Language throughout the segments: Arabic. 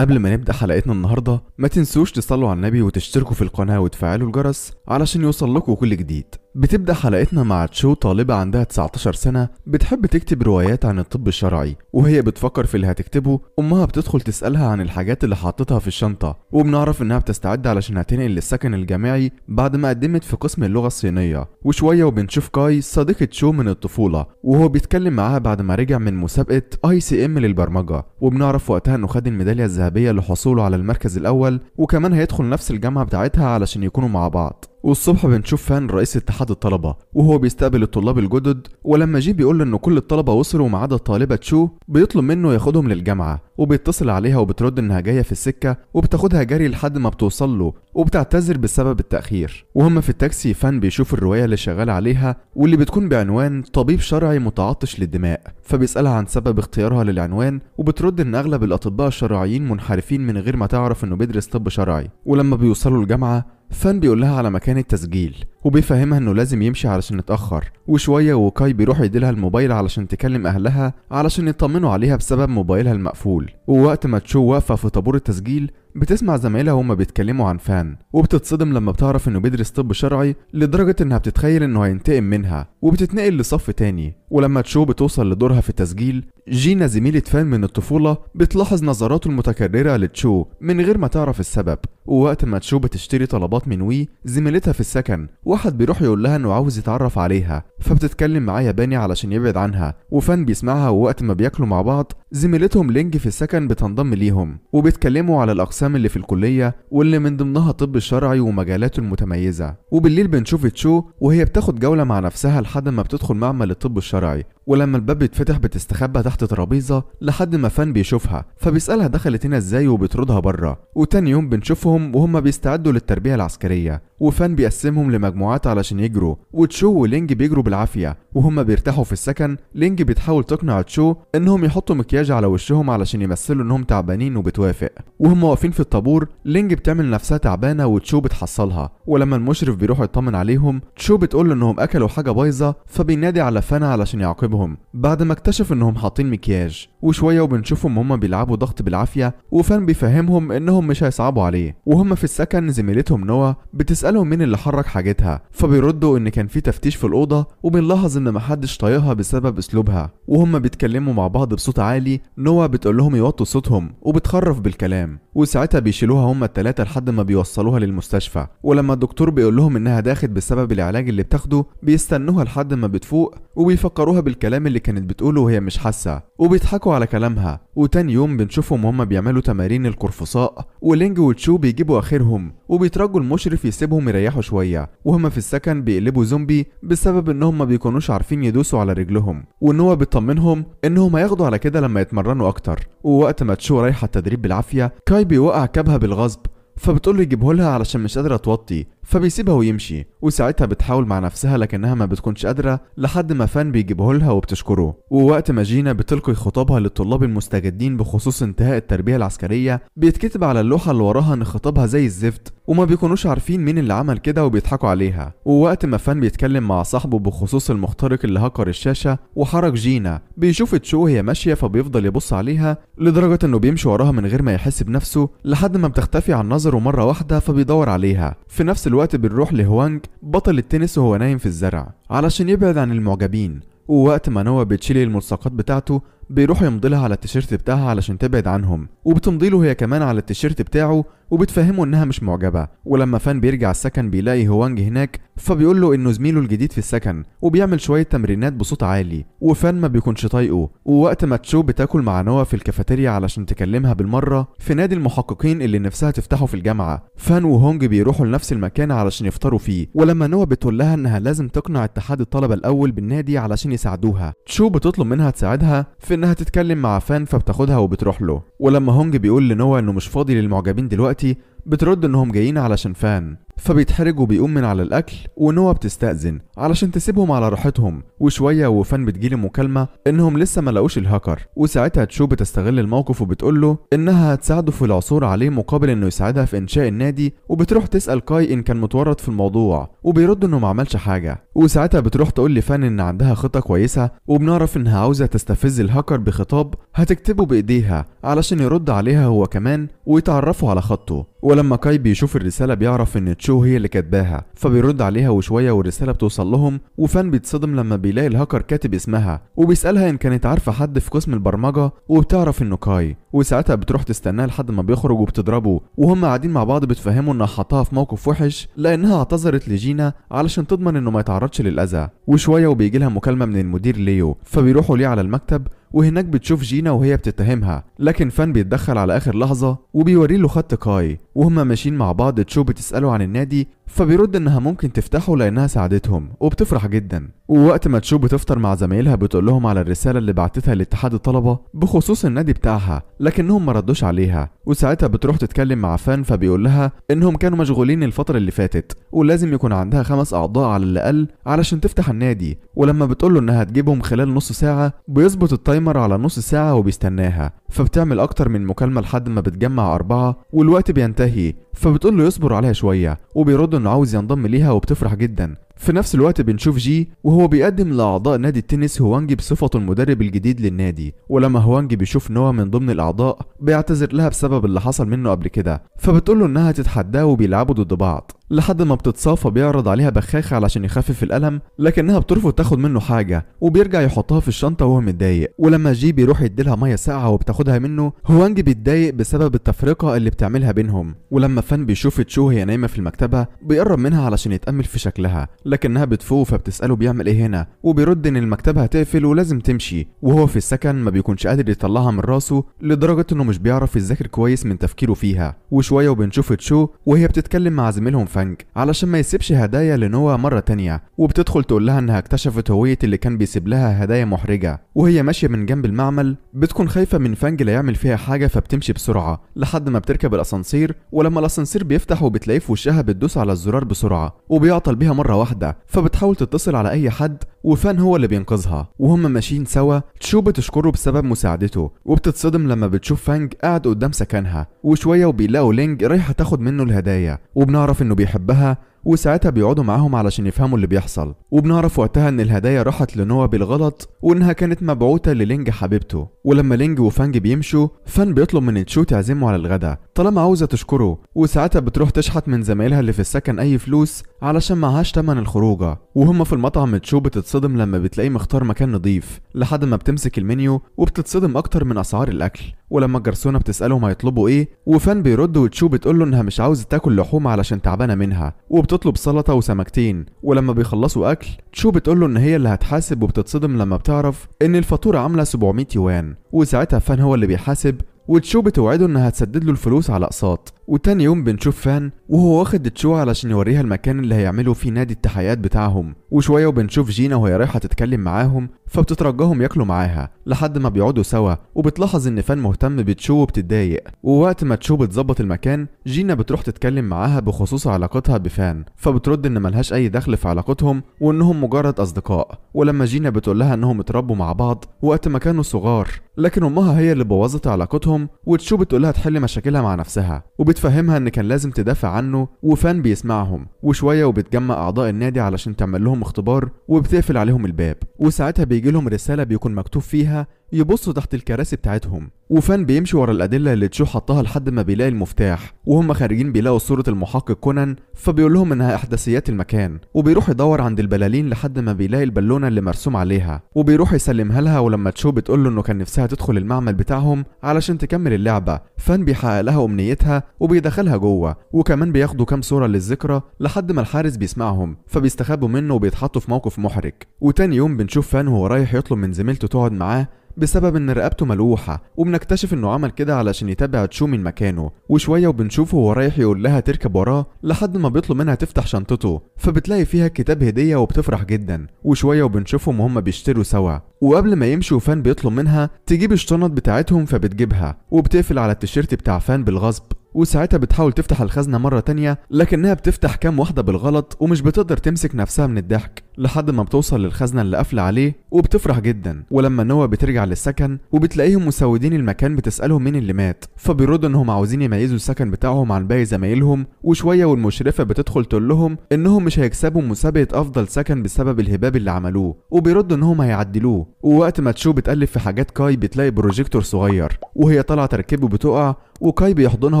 قبل ما نبدأ حلقتنا النهاردة ما تنسوش تصلوا على النبي وتشتركوا في القناة وتفعلوا الجرس علشان يوصل لكم كل جديد بتبدأ حلقتنا مع تشو طالبة عندها 19 سنة بتحب تكتب روايات عن الطب الشرعي وهي بتفكر في اللي هتكتبه أمها بتدخل تسألها عن الحاجات اللي حاطتها في الشنطة وبنعرف إنها بتستعد علشان هتنقل للسكن الجامعي بعد ما قدمت في قسم اللغة الصينية وشوية وبنشوف كاي صديقة تشو من الطفولة وهو بيتكلم معاها بعد ما رجع من مسابقة اي سي ام للبرمجة وبنعرف وقتها إنه خد الميدالية الذهبية لحصوله على المركز الأول وكمان هيدخل نفس الجامعة بتاعتها علشان يكونوا مع بعض والصبح بنشوف فان رئيس اتحاد الطلبه وهو بيستقبل الطلاب الجدد ولما جه بيقول له ان كل الطلبه وصلوا ما عدا الطالبه تشو بيطلب منه ياخدهم للجامعه وبيتصل عليها وبترد انها جايه في السكه وبتاخدها جري لحد ما بتوصل له وبتعتذر بسبب التأخير وهم في التاكسي فان بيشوف الرواية اللي شغال عليها واللي بتكون بعنوان طبيب شرعي متعطش للدماء فبيسألها عن سبب اختيارها للعنوان وبترد إن أغلب الأطباء الشرعيين منحرفين من غير ما تعرف إنه بيدرس طب شرعي ولما بيوصلوا الجامعة فان بيقول لها على مكان التسجيل وبيفهمها انه لازم يمشي علشان اتأخر وشوية وكاي بيروح يديلها الموبايل علشان تكلم اهلها علشان يطمنوا عليها بسبب موبايلها المقفول ووقت ما تشو واقفة في طابور التسجيل بتسمع زمايلها وهما بيتكلموا عن فان وبتتصدم لما بتعرف انه بيدرس طب شرعي لدرجة انها بتتخيل انه هينتقم منها وبتتنقل لصف تاني ولما تشو بتوصل لدورها في التسجيل جينا زميلة فان من الطفولة بتلاحظ نظراته المتكررة لتشو من غير ما تعرف السبب ووقت ما تشو بتشتري طلبات من وي زميلتها في السكن واحد بيروح يقول لها انه عاوز يتعرف عليها فبتتكلم معاه ياباني علشان يبعد عنها وفان بيسمعها ووقت ما بياكلوا مع بعض زميلتهم لينج في السكن بتنضم ليهم وبيتكلموا على الاقسام اللي في الكلية واللي من ضمنها طب الشرعي ومجالاته المتميزة وبالليل بنشوف تشو وهي بتاخد جولة مع نفسها لحد ما بتدخل معمل الطب الشرعي wczoraj. ولما الباب بيتفتح بتستخبى تحت ترابيزة لحد ما فان بيشوفها فبيسألها دخلت هنا ازاي وبيطردها بره وتاني يوم بنشوفهم وهم بيستعدوا للتربية العسكرية وفان بيقسمهم لمجموعات علشان يجروا وتشو ولينج بيجروا بالعافية وهم بيرتاحوا في السكن لينج بتحاول تقنع تشو انهم يحطوا مكياج على وشهم علشان يمثلوا انهم تعبانين وبتوافق وهم واقفين في الطابور لينج بتعمل نفسها تعبانة وتشو بتحصلها ولما المشرف بيروح يطمن عليهم تشو بتقول انهم اكلوا حاجة بايظة فبينادي على فان علشان يعاقبهم صاحبهم بعد ما اكتشف انهم حاطين مكياج وشويه وبنشوفهم هما بيلعبوا ضغط بالعافيه وفان بيفهمهم انهم مش هيصعبوا عليه وهم في السكن زميلتهم نوا بتسالهم مين اللي حرك حاجتها فبيردوا ان كان في تفتيش في الاوضه وبنلاحظ ان محدش طايقها بسبب اسلوبها وهم بيتكلموا مع بعض بصوت عالي نوا بتقول لهم يوطوا صوتهم وبتخرف بالكلام وساعتها بيشيلوها هما التلاتة لحد ما بيوصلوها للمستشفى ولما الدكتور بيقول لهم انها داخل بسبب العلاج اللي بتاخده بيستنوها لحد ما بتفوق وبيفكروها بالكلام اللي كانت بتقوله وهي مش حاسه وبيضحكوا على كلامها وتاني يوم بنشوفهم هما بيعملوا تمارين القرفصاء ولينج وتشو بيجيبوا اخرهم وبيترجوا المشرف يسيبهم يريحوا شويه وهما في السكن بيقلبوا زومبي بسبب انهم ما بيكونوش عارفين يدوسوا على رجلهم وان هو بيطمنهم انهم هياخدوا على كده لما يتمرنوا اكتر ووقت ما تشو رايحه التدريب بالعافيه كاي بيوقع كبها بالغصب فبتقول له يجيبه لها علشان مش قادره توطي فبيسيبها ويمشي وساعتها بتحاول مع نفسها لكنها ما بتكونش قادرة لحد ما فان بيجيبه لها وبتشكره ووقت ما جينا بتلقي خطابها للطلاب المستجدين بخصوص انتهاء التربية العسكرية بيتكتب على اللوحة اللي وراها ان خطابها زي الزفت وما بيكونوش عارفين مين اللي عمل كده وبيضحكوا عليها ووقت ما فان بيتكلم مع صاحبه بخصوص المخترق اللي هكر الشاشة وحرك جينا بيشوف تشو هي ماشية فبيفضل يبص عليها لدرجة انه بيمشي وراها من غير ما يحس بنفسه لحد ما بتختفي عن نظره مرة واحدة فبيدور عليها في نفس الوقت بنروح لهوانج بطل التنس وهو نايم في الزرع علشان يبعد عن المعجبين ووقت ما نوى بتشيلي الملصقات بتاعته بيروح يمضي لها على التيشيرت بتاعها علشان تبعد عنهم وبتمضي له هي كمان على التيشيرت بتاعه وبتفهمه انها مش معجبه ولما فان بيرجع السكن بيلاقي هوانج هناك فبيقول له انه زميله الجديد في السكن وبيعمل شويه تمرينات بصوت عالي وفان ما بيكونش طايقه ووقت ما تشو بتاكل مع نوا في الكافيتيريا علشان تكلمها بالمره في نادي المحققين اللي نفسها تفتحه في الجامعه فان وهونج بيروحوا لنفس المكان علشان يفطروا فيه ولما نوا بتقول لها انها لازم تقنع اتحاد الطلبه الاول بالنادي علشان يساعدوها تشو بتطلب منها تساعدها في في انها تتكلم مع فان فبتاخدها وبتروح له ولما هونج بيقول لنوا انه مش فاضي للمعجبين دلوقتي بترد انهم جايين علشان فان فبيتحرج وبيقوم من على الاكل ونوا بتستأذن علشان تسيبهم على راحتهم وشويه وفان بتجيلي مكالمه انهم لسه ما لقوش الهاكر وساعتها تشو بتستغل الموقف وبتقول له انها هتساعده في العثور عليه مقابل انه يساعدها في انشاء النادي وبتروح تسأل كاي ان كان متورط في الموضوع وبيرد انه ما عملش حاجه وساعتها بتروح تقول لفان ان عندها خطه كويسه وبنعرف انها عاوزه تستفز الهاكر بخطاب هتكتبه بايديها علشان يرد عليها هو كمان ويتعرفوا على خطه ولما كاي بيشوف الرسالة بيعرف إن تشو هي اللي كاتباها فبيرد عليها وشوية والرسالة بتوصل لهم وفان بيتصدم لما بيلاقي الهاكر كاتب اسمها وبيسألها إن كانت عارفة حد في قسم البرمجة وبتعرف إنه كاي وساعتها بتروح تستناه لحد ما بيخرج وبتضربه وهم قاعدين مع بعض بتفهموا إنها حطاها في موقف وحش لأنها اعتذرت لجينا علشان تضمن إنه ما يتعرضش للأذى وشوية وبيجي لها مكالمة من المدير ليو فبيروحوا ليه على المكتب وهناك بتشوف جينا وهي بتتهمها لكن فان بيتدخل على اخر لحظه وبيوري له خط كاي وهما ماشيين مع بعض تشو بتساله عن النادي فبيرد انها ممكن تفتحه لانها ساعدتهم وبتفرح جدا ووقت ما تشو بتفطر مع زمايلها بتقول لهم على الرسالة اللي بعتتها لاتحاد الطلبة بخصوص النادي بتاعها لكنهم ما ردوش عليها وساعتها بتروح تتكلم مع فان فبيقول لها انهم كانوا مشغولين الفترة اللي فاتت ولازم يكون عندها خمس اعضاء على الاقل علشان تفتح النادي ولما بتقول له انها هتجيبهم خلال نص ساعة بيظبط التايمر على نص ساعة وبيستناها فبتعمل اكتر من مكالمة لحد ما بتجمع اربعة والوقت بينتهي فبتقول له يصبر عليها شوية وبيرد انه عاوز ينضم ليها وبتفرح جدا في نفس الوقت بنشوف جي وهو بيقدم لأعضاء نادي التنس هوانج بصفته المدرب الجديد للنادي ولما هوانج بيشوف نوا من ضمن الأعضاء بيعتذر لها بسبب اللي حصل منه قبل كده فبتقول له انها تتحداه وبيلعبوا ضد بعض لحد ما بتتصافى بيعرض عليها بخاخة علشان يخفف الألم لكنها بترفض تاخد منه حاجة وبيرجع يحطها في الشنطة وهو متضايق ولما جي بيروح يديلها مية ساقعة وبتاخدها منه هوانج بيتضايق بسبب التفرقة اللي بتعملها بينهم ولما فان بيشوف تشو هي نايمة في المكتبة بيقرب منها علشان يتأمل في شكلها لكنها بتفوق فبتسأله بيعمل إيه هنا وبيرد إن المكتبة هتقفل ولازم تمشي وهو في السكن ما بيكونش قادر يطلعها من راسه لدرجة إنه مش بيعرف يذاكر كويس من تفكيره فيها وشوية وبنشوف تشو وهي بتتكلم مع زميلهم فانج علشان ما يسيبش هدايا لنوا مرة تانية وبتدخل تقول لها انها اكتشفت هوية اللي كان بيسيب لها هدايا محرجة وهي ماشية من جنب المعمل بتكون خايفة من فانج لا يعمل فيها حاجة فبتمشي بسرعة لحد ما بتركب الاسانسير ولما الاسانسير بيفتح وبتلاقيه في وشها بتدوس على الزرار بسرعة وبيعطل بيها مرة واحدة فبتحاول تتصل على اي حد وفان هو اللي بينقذها وهم ماشيين سوا تشو بتشكره بسبب مساعدته وبتتصدم لما بتشوف فانج قاعد قدام سكنها وشويه وبيلاقوا لينج رايحه تاخد منه الهدايا وبنعرف انه بيحبها وساعتها بيقعدوا معاهم علشان يفهموا اللي بيحصل وبنعرف وقتها ان الهدايا راحت لنوا بالغلط وانها كانت مبعوته للينج حبيبته ولما لينج وفانج بيمشوا فان بيطلب من تشو تعزمه على الغدا طالما عاوزه تشكره وساعتها بتروح تشحت من زمايلها اللي في السكن اي فلوس علشان معهاش تمن الخروجه وهم في المطعم تشو بتتصدم لما بتلاقيه مختار مكان نضيف لحد ما بتمسك المنيو وبتتصدم اكتر من اسعار الاكل ولما الجرسونه بتسالهم هيطلبوا ايه وفان بيرد وتشو بتقول له انها مش عاوزه تاكل لحوم علشان تعبانه منها وبتطلب سلطه وسمكتين ولما بيخلصوا اكل تشو بتقول له ان هي اللي هتحاسب وبتتصدم لما بتعرف ان الفاتوره عامله 700 يوان وساعتها فان هو اللي بيحاسب وتشو بتوعده انها تسدد له الفلوس على اقساط وتاني يوم بنشوف فان وهو واخد تشو علشان يوريها المكان اللي هيعمله فيه نادي التحيات بتاعهم وشويه وبنشوف جينا وهي رايحه تتكلم معاهم فبتترجاهم ياكلوا معاها لحد ما بيقعدوا سوا وبتلاحظ ان فان مهتم بتشو وبتتضايق ووقت ما تشو بتظبط المكان جينا بتروح تتكلم معاها بخصوص علاقتها بفان فبترد ان ملهاش اي دخل في علاقتهم وانهم مجرد اصدقاء ولما جينا بتقول لها انهم اتربوا مع بعض وقت ما كانوا صغار لكن امها هي اللي بوظت علاقتهم لهم وتشو بتقولها تحل مشاكلها مع نفسها وبتفهمها ان كان لازم تدافع عنه وفان بيسمعهم وشويه وبتجمع اعضاء النادي علشان تعمل لهم اختبار وبتقفل عليهم الباب وساعتها بيجي لهم رساله بيكون مكتوب فيها يبصوا تحت الكراسي بتاعتهم وفان بيمشي ورا الأدلة اللي تشو حطها لحد ما بيلاقي المفتاح وهم خارجين بيلاقوا صورة المحقق كونان فبيقول لهم إنها إحداثيات المكان وبيروح يدور عند البلالين لحد ما بيلاقي البالونة اللي مرسوم عليها وبيروح يسلمها لها ولما تشو بتقول له إنه كان نفسها تدخل المعمل بتاعهم علشان تكمل اللعبة فان بيحقق لها أمنيتها وبيدخلها جوه وكمان بياخدوا كام صورة للذكرى لحد ما الحارس بيسمعهم فبيستخبوا منه وبيتحطوا في موقف محرج وتاني يوم بنشوف فان وهو رايح يطلب من زميلته تقعد معاه بسبب ان رقبته ملوحه وبنكتشف انه عمل كده علشان يتابع تشو من مكانه وشويه وبنشوفه وهو رايح يقول لها تركب وراه لحد ما بيطلب منها تفتح شنطته فبتلاقي فيها كتاب هديه وبتفرح جدا وشويه وبنشوفهم وهم بيشتروا سوا وقبل ما يمشوا فان بيطلب منها تجيب الشنط بتاعتهم فبتجيبها وبتقفل على التيشيرت بتاع فان بالغصب وساعتها بتحاول تفتح الخزنة مرة تانية لكنها بتفتح كام واحدة بالغلط ومش بتقدر تمسك نفسها من الضحك لحد ما بتوصل للخزنة اللي قافلة عليه وبتفرح جدا ولما نوا بترجع للسكن وبتلاقيهم مسودين المكان بتسألهم مين اللي مات فبيردوا انهم عاوزين يميزوا السكن بتاعهم عن باقي زمايلهم وشوية والمشرفة بتدخل تقول لهم انهم مش هيكسبوا مسابقة افضل سكن بسبب الهباب اللي عملوه وبيردوا انهم هيعدلوه ووقت ما تشو بتقلب في حاجات كاي بتلاقي بروجيكتور صغير وهي طالعة تركبه بتقع وكاي بيحضنها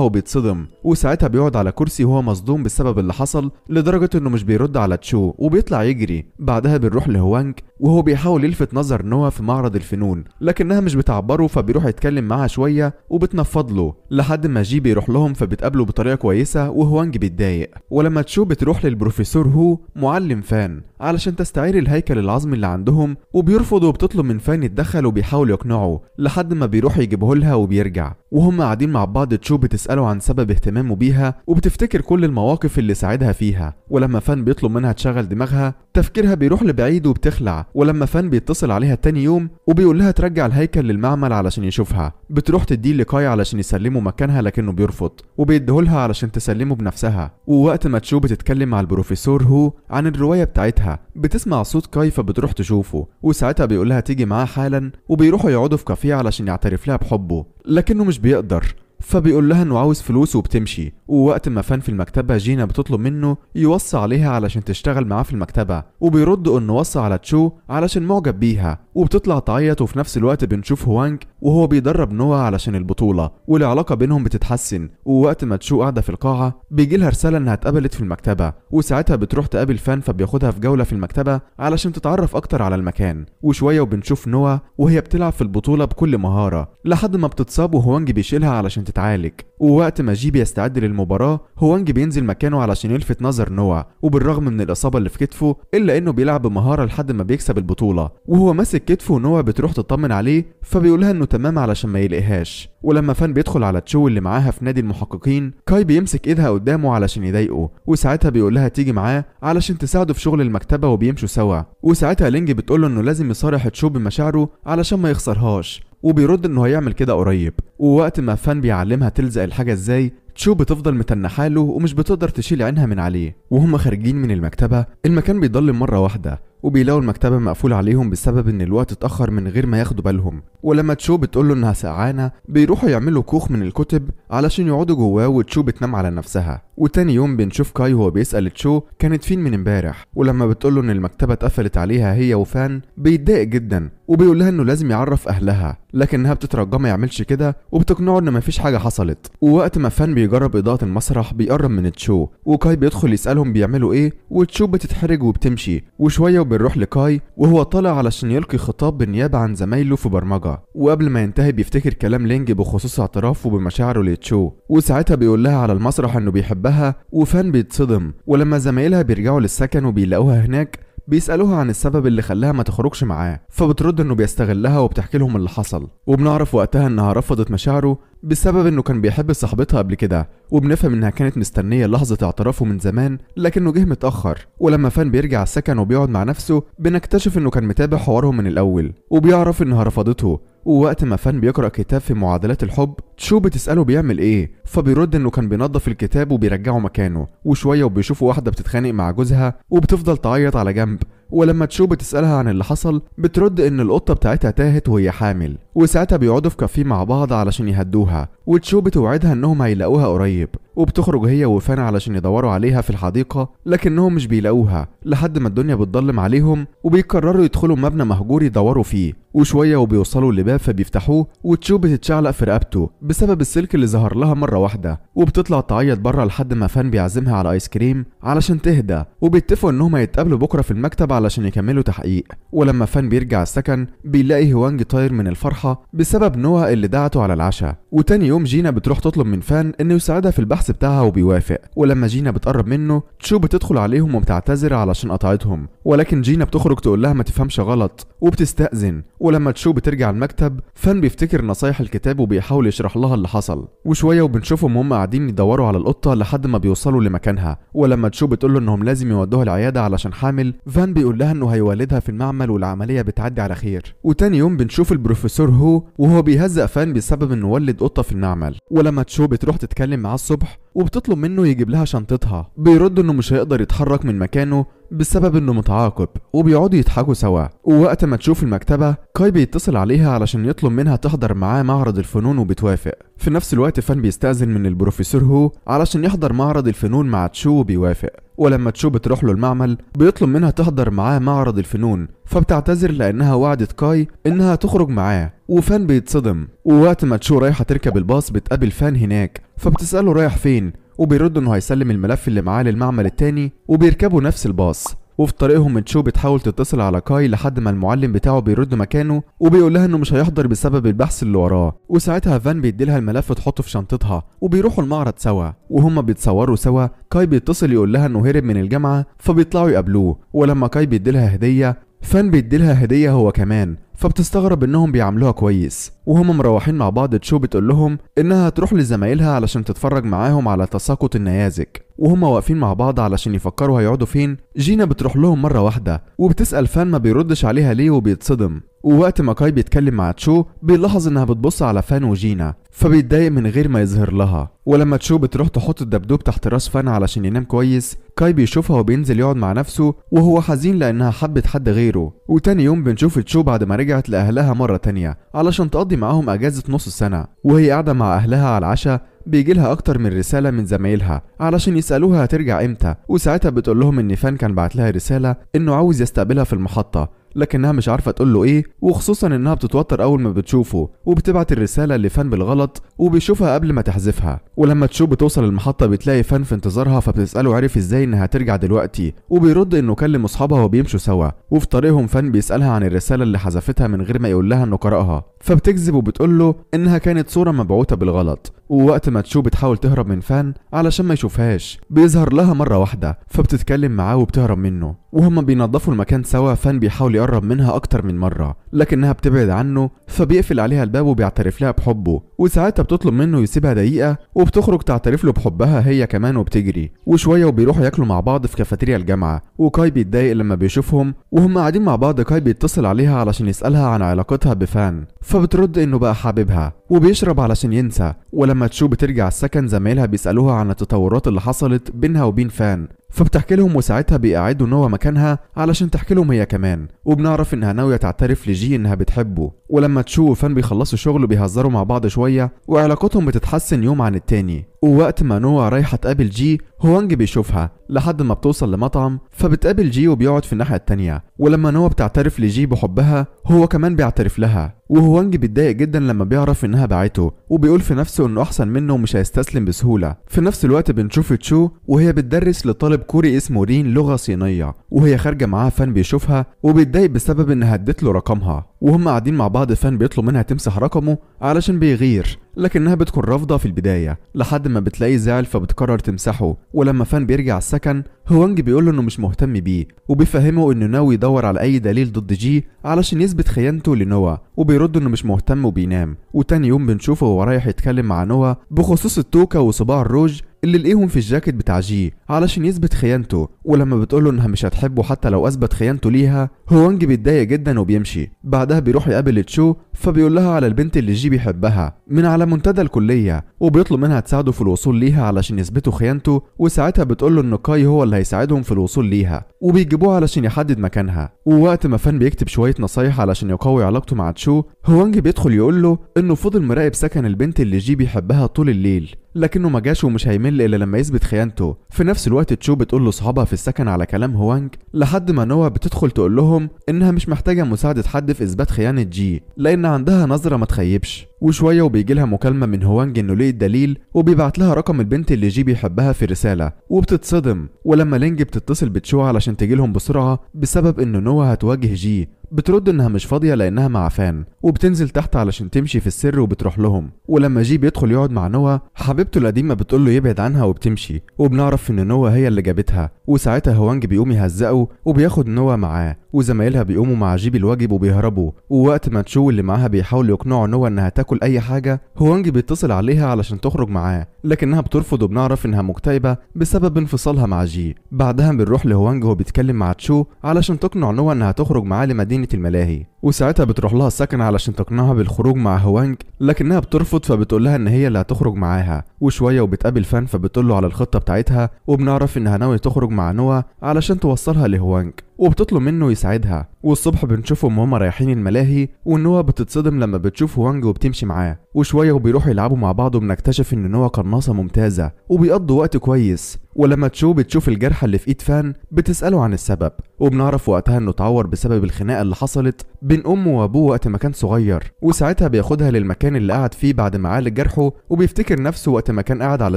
وبيتصدم وساعتها بيقعد على كرسي وهو مصدوم بسبب اللي حصل لدرجة انه مش بيرد على تشو وبيطلع يجري بعدها بنروح لهوانج وهو بيحاول يلفت نظر نوا في معرض الفنون لكنها مش بتعبره فبيروح يتكلم معاها شوية وبتنفض له لحد ما جي بيروح لهم فبتقابله بطريقة كويسة وهوانج بيتضايق ولما تشو بتروح للبروفيسور هو معلم فان علشان تستعير الهيكل العظمي اللي عندهم وبيرفض وبتطلب من فان يتدخل وبيحاول يقنعه لحد ما بيروح يجيبه لها وبيرجع وهم قاعدين مع بعض تشو بتسأله عن سبب اهتمامه بيها وبتفتكر كل المواقف اللي ساعدها فيها ولما فان بيطلب منها تشغل دماغها تفكير تفكيرها بيروح لبعيد وبتخلع ولما فان بيتصل عليها تاني يوم وبيقول لها ترجع الهيكل للمعمل علشان يشوفها بتروح تديه لكاي علشان يسلمه مكانها لكنه بيرفض وبيديهولها علشان تسلمه بنفسها ووقت ما تشو بتتكلم مع البروفيسور هو عن الرواية بتاعتها بتسمع صوت كاي فبتروح تشوفه وساعتها بيقولها تيجي معاه حالا وبيروحوا يقعدوا في كافيه علشان يعترف لها بحبه لكنه مش بيقدر فبيقول لها انه عاوز فلوس وبتمشي ووقت ما فان في المكتبة جينا بتطلب منه يوصي عليها علشان تشتغل معاه في المكتبة وبيرد انه وصى على تشو علشان معجب بيها وبتطلع تعيط وفي نفس الوقت بنشوف هوانج وهو بيدرب نوا علشان البطولة والعلاقة بينهم بتتحسن ووقت ما تشو قاعدة في القاعة بيجي لها رسالة انها اتقابلت في المكتبة وساعتها بتروح تقابل فان فبياخدها في جولة في المكتبة علشان تتعرف اكتر على المكان وشوية وبنشوف نوا وهي بتلعب في البطولة بكل مهارة لحد ما بتتصاب وهوانج بيشيلها علشان عشان تتعالج ووقت ما جي بيستعد للمباراة هوانج بينزل مكانه علشان يلفت نظر نوع وبالرغم من الإصابة اللي في كتفه إلا إنه بيلعب بمهارة لحد ما بيكسب البطولة وهو ماسك كتفه نوع بتروح تطمن عليه فبيقولها إنه تمام علشان ما يلقهاش ولما فان بيدخل على تشو اللي معاها في نادي المحققين كاي بيمسك إيدها قدامه علشان يضايقه وساعتها بيقولها تيجي معاه علشان تساعده في شغل المكتبة وبيمشوا سوا وساعتها لينج بتقوله إنه لازم يصارح تشو بمشاعره علشان ما يخسرهاش وبيرد انه هيعمل كده قريب ووقت ما فان بيعلمها تلزق الحاجه ازاي تشو بتفضل متنحاله ومش بتقدر تشيل عينها من عليه وهم خارجين من المكتبه المكان بيضلم مره واحده وبيلاقوا المكتبة مقفولة عليهم بسبب إن الوقت اتأخر من غير ما ياخدوا بالهم ولما تشو بتقول له إنها سقعانة بيروحوا يعملوا كوخ من الكتب علشان يقعدوا جواه وتشو بتنام على نفسها وتاني يوم بنشوف كاي وهو بيسأل تشو كانت فين من امبارح ولما بتقول له إن المكتبة اتقفلت عليها هي وفان بيتضايق جدا وبيقول لها إنه لازم يعرف أهلها لكنها بتترجاه ما يعملش كده وبتقنعه إن مفيش حاجة حصلت ووقت ما فان بيجرب إضاءة المسرح بيقرب من تشو وكاي بيدخل يسألهم بيعملوا إيه وتشو بتتحرج وبتمشي وشوية وب بنروح لكاي وهو طالع علشان يلقي خطاب بالنيابة عن زمايله في برمجة وقبل ما ينتهي بيفتكر كلام لينج بخصوص اعترافه بمشاعره لتشو وساعتها بيقول لها على المسرح انه بيحبها وفان بيتصدم ولما زمايلها بيرجعوا للسكن وبيلاقوها هناك بيسألوها عن السبب اللي خلاها ما تخرجش معاه فبترد انه بيستغلها وبتحكي لهم اللي حصل وبنعرف وقتها انها رفضت مشاعره بسبب انه كان بيحب صاحبتها قبل كده وبنفهم انها كانت مستنيه لحظه اعترافه من زمان لكنه جه متاخر ولما فان بيرجع السكن وبيقعد مع نفسه بنكتشف انه كان متابع حوارهم من الاول وبيعرف انها رفضته ووقت ما فان بيقرا كتاب في معادلات الحب تشو بتساله بيعمل ايه فبيرد انه كان بينظف الكتاب وبيرجعه مكانه وشويه وبيشوفه واحده بتتخانق مع جوزها وبتفضل تعيط على جنب ولما تشو بتسألها عن اللي حصل بترد إن القطة بتاعتها تاهت وهي حامل وساعتها بيقعدوا في كافيه مع بعض علشان يهدوها وتشو بتوعدها إنهم هيلاقوها قريب وبتخرج هي وفانا علشان يدوروا عليها في الحديقة لكنهم مش بيلاقوها لحد ما الدنيا بتضلم عليهم وبيقرروا يدخلوا مبنى مهجور يدوروا فيه وشوية وبيوصلوا لباب فبيفتحوه وتشو بتتشعلق في رقبته بسبب السلك اللي ظهر لها مرة واحدة وبتطلع تعيط بره لحد ما فان بيعزمها على ايس كريم علشان تهدى وبيتفقوا انهم هيتقابلوا بكرة في المكتب علشان يكملوا تحقيق ولما فان بيرجع السكن بيلاقي هوانج طاير من الفرحة بسبب نوها اللي دعته على العشاء وتاني يوم جينا بتروح تطلب من فان انه يساعدها في البحث الفحص بتاعها وبيوافق ولما جينا بتقرب منه تشو بتدخل عليهم وبتعتذر علشان قطعتهم ولكن جينا بتخرج تقول لها ما تفهمش غلط وبتستأذن ولما تشو بترجع المكتب فان بيفتكر نصايح الكتاب وبيحاول يشرح لها اللي حصل وشوية وبنشوفهم هم قاعدين يدوروا على القطة لحد ما بيوصلوا لمكانها ولما تشو بتقول له انهم لازم يودوها العيادة علشان حامل فان بيقول لها انه هيولدها في المعمل والعملية بتعدي على خير وتاني يوم بنشوف البروفيسور هو وهو بيهزق فان بسبب انه ولد قطة في المعمل ولما تشو بتروح تتكلم معاه الصبح وبتطلب منه يجيب لها شنطتها بيرد انه مش هيقدر يتحرك من مكانه بسبب انه متعاقب وبيقعدوا يضحكوا سوا ووقت ما تشوف المكتبه كاي بيتصل عليها علشان يطلب منها تحضر معاه معرض الفنون وبتوافق في نفس الوقت فان بيستأذن من البروفيسور هو علشان يحضر معرض الفنون مع تشو وبيوافق ولما تشو بتروح له المعمل بيطلب منها تحضر معاه معرض الفنون فبتعتذر لأنها وعدت كاي إنها تخرج معاه وفان بيتصدم ووقت ما تشو رايحة تركب الباص بتقابل فان هناك فبتسأله رايح فين وبيرد إنه هيسلم الملف اللي معاه للمعمل التاني وبيركبوا نفس الباص وفي طريقهم تشو بتحاول تتصل على كاي لحد ما المعلم بتاعه بيرد مكانه وبيقول لها انه مش هيحضر بسبب البحث اللي وراه وساعتها فان بيديلها الملف تحطه في شنطتها وبيروحوا المعرض سوا وهما بيتصوروا سوا كاي بيتصل يقول لها انه هرب من الجامعه فبيطلعوا يقابلوه ولما كاي بيديلها هديه فان بيديلها هدية هو كمان فبتستغرب انهم بيعاملوها كويس وهم مروحين مع بعض تشو بتقول لهم انها هتروح لزمايلها علشان تتفرج معاهم على تساقط النيازك وهم واقفين مع بعض علشان يفكروا هيقعدوا فين جينا بتروح لهم مرة واحدة وبتسأل فان ما بيردش عليها ليه وبيتصدم ووقت ما كاي بيتكلم مع تشو بيلاحظ انها بتبص على فان وجينا فبيتضايق من غير ما يظهر لها ولما تشو بتروح تحط الدبدوب تحت راس فان علشان ينام كويس كاي بيشوفها وبينزل يقعد مع نفسه وهو حزين لانها حبت حد غيره وتاني يوم بنشوف تشو بعد ما رجعت لاهلها مره تانية علشان تقضي معاهم اجازه نص السنه وهي قاعده مع اهلها على العشاء بيجي لها أكتر من رسالة من زمايلها علشان يسألوها هترجع إمتى وساعتها بتقول لهم إن فان كان بعت لها رسالة إنه عاوز يستقبلها في المحطة لكنها مش عارفه تقول له ايه وخصوصا انها بتتوتر اول ما بتشوفه وبتبعت الرساله لفان بالغلط وبيشوفها قبل ما تحذفها ولما تشوف بتوصل المحطه بتلاقي فان في انتظارها فبتساله عرف ازاي انها ترجع دلوقتي وبيرد انه كلم اصحابها وبيمشوا سوا وفي طريقهم فان بيسالها عن الرساله اللي حذفتها من غير ما يقول لها انه قراها فبتكذب وبتقول له انها كانت صوره مبعوثه بالغلط ووقت ما تشو بتحاول تهرب من فان علشان ما يشوفهاش بيظهر لها مره واحده فبتتكلم معاه وبتهرب منه وهما بينظفوا المكان سوا فان بيحاول يقرب منها اكتر من مره لكنها بتبعد عنه فبيقفل عليها الباب وبيعترف لها بحبه وساعتها بتطلب منه يسيبها دقيقه وبتخرج تعترف له بحبها هي كمان وبتجري وشويه وبيروحوا ياكلوا مع بعض في كافيتيريا الجامعه وكاي بيتضايق لما بيشوفهم وهما قاعدين مع بعض كاي بيتصل عليها علشان يسالها عن علاقتها بفان فبترد انه بقى حاببها وبيشرب علشان ينسى ولما تشو بترجع السكن زمايلها بيسألوها عن التطورات اللي حصلت بينها وبين فان فبتحكي لهم وساعتها بيقعدوا نوا مكانها علشان تحكي لهم هي كمان وبنعرف انها ناويه تعترف لجي انها بتحبه ولما تشو وفان بيخلصوا شغله بيهزروا مع بعض شويه وعلاقتهم بتتحسن يوم عن التاني ووقت ما نوا رايحه تقابل جي هوانج بيشوفها لحد ما بتوصل لمطعم فبتقابل جي وبيقعد في الناحيه التانيه ولما نوا بتعترف لجي بحبها هو كمان بيعترف لها وهوانج بيتضايق جدا لما بيعرف انها باعته وبيقول في نفسه انه احسن منه ومش هيستسلم بسهوله في نفس الوقت بنشوف تشو وهي بتدرس لطالب كوري اسمه رين لغة صينية وهي خارجة معاها فان بيشوفها وبيتضايق بسبب انها هدت له رقمها وهم قاعدين مع بعض فان بيطلب منها تمسح رقمه علشان بيغير لكنها بتكون رافضة في البداية لحد ما بتلاقي زعل فبتقرر تمسحه ولما فان بيرجع السكن هوانج بيقول له انه مش مهتم بيه وبيفهمه انه ناوي يدور على اي دليل ضد جي علشان يثبت خيانته لنوا وبيرد انه مش مهتم وبينام وتاني يوم بنشوفه وهو رايح يتكلم مع نوا بخصوص التوكا وصباع الروج اللي لقيهم في الجاكيت بتاع جي علشان يثبت خيانته ولما بتقوله انها مش هتحبه حتى لو اثبت خيانته ليها هوانج بيتضايق جدا وبيمشي بعدها بيروح يقابل تشو فبيقول لها على البنت اللي جي بيحبها من على على منتدى الكلية وبيطلب منها تساعده في الوصول ليها علشان يثبتوا خيانته وساعتها بتقول له إن كاي هو اللي هيساعدهم في الوصول ليها وبيجيبوه علشان يحدد مكانها ووقت ما فان بيكتب شوية نصايح علشان يقوي علاقته مع تشو هوانج بيدخل يقول له إنه فضل مراقب سكن البنت اللي جي بيحبها طول الليل لكنه ما جاش ومش هيمل الا لما يثبت خيانته في نفس الوقت تشو بتقول لصحابها في السكن على كلام هوانج لحد ما نوا بتدخل تقول لهم انها مش محتاجه مساعده حد في اثبات خيانه جي لان عندها نظره ما تخيبش وشويه وبيجي لها مكالمه من هوانج انه ليه الدليل وبيبعت لها رقم البنت اللي جي بيحبها في رساله وبتتصدم ولما لينج بتتصل بتشو علشان تجيلهم بسرعه بسبب انه نوا هتواجه جي بترد انها مش فاضيه لانها مع فان وبتنزل تحت علشان تمشي في السر وبتروح لهم ولما جيب يدخل يقعد مع نوى حبيبته القديمه بتقول له يبعد عنها وبتمشي وبنعرف ان نوى هي اللي جابتها وساعتها هوانج بيقوم يهزقه وبياخد نوا معاه وزمايلها بيقوموا مع جيب الواجب وبيهربوا ووقت ما تشو اللي معاها بيحاول يقنعوا نوا انها تاكل اي حاجه هوانج بيتصل عليها علشان تخرج معاه لكنها بترفض وبنعرف انها مكتئبه بسبب انفصالها مع جي بعدها بنروح لهوانج وهو بيتكلم مع تشو علشان تقنع نوا انها تخرج معاه لمدينه الملاهي وساعتها بتروح لها السكن علشان تقنعها بالخروج مع هوانج لكنها بترفض فبتقول لها ان هي اللي هتخرج معاها وشويه وبتقابل فان فبتقول له على الخطه بتاعتها وبنعرف انها ناويه تخرج مع نوا علشان توصلها لهوانج وبتطلب منه يساعدها والصبح بنشوفهم وهما رايحين الملاهي وان بتتصدم لما بتشوف وانج وبتمشي معاه وشويه وبيروحوا يلعبوا مع بعض وبنكتشف ان نوا قناصه ممتازه وبيقضوا وقت كويس ولما تشو بتشوف الجرح اللي في ايد فان بتساله عن السبب وبنعرف وقتها انه اتعور بسبب الخناقه اللي حصلت بين امه وابوه وقت ما كان صغير وساعتها بياخدها للمكان اللي قعد فيه بعد ما عالج جرحه وبيفتكر نفسه وقت ما كان قاعد على